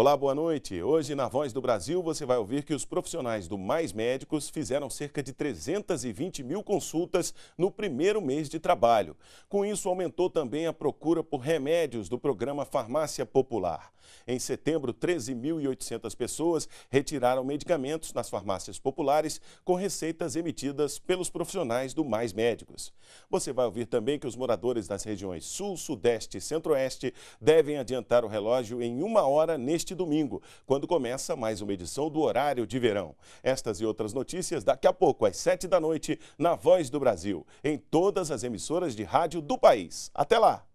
Olá, boa noite. Hoje, na Voz do Brasil, você vai ouvir que os profissionais do Mais Médicos fizeram cerca de 320 mil consultas no primeiro mês de trabalho. Com isso, aumentou também a procura por remédios do programa Farmácia Popular. Em setembro, 13.800 pessoas retiraram medicamentos nas farmácias populares com receitas emitidas pelos profissionais do Mais Médicos. Você vai ouvir também que os moradores das regiões Sul, Sudeste e Centro-Oeste devem adiantar o relógio em uma hora neste neste domingo, quando começa mais uma edição do Horário de Verão. Estas e outras notícias daqui a pouco, às 7 da noite, na Voz do Brasil, em todas as emissoras de rádio do país. Até lá!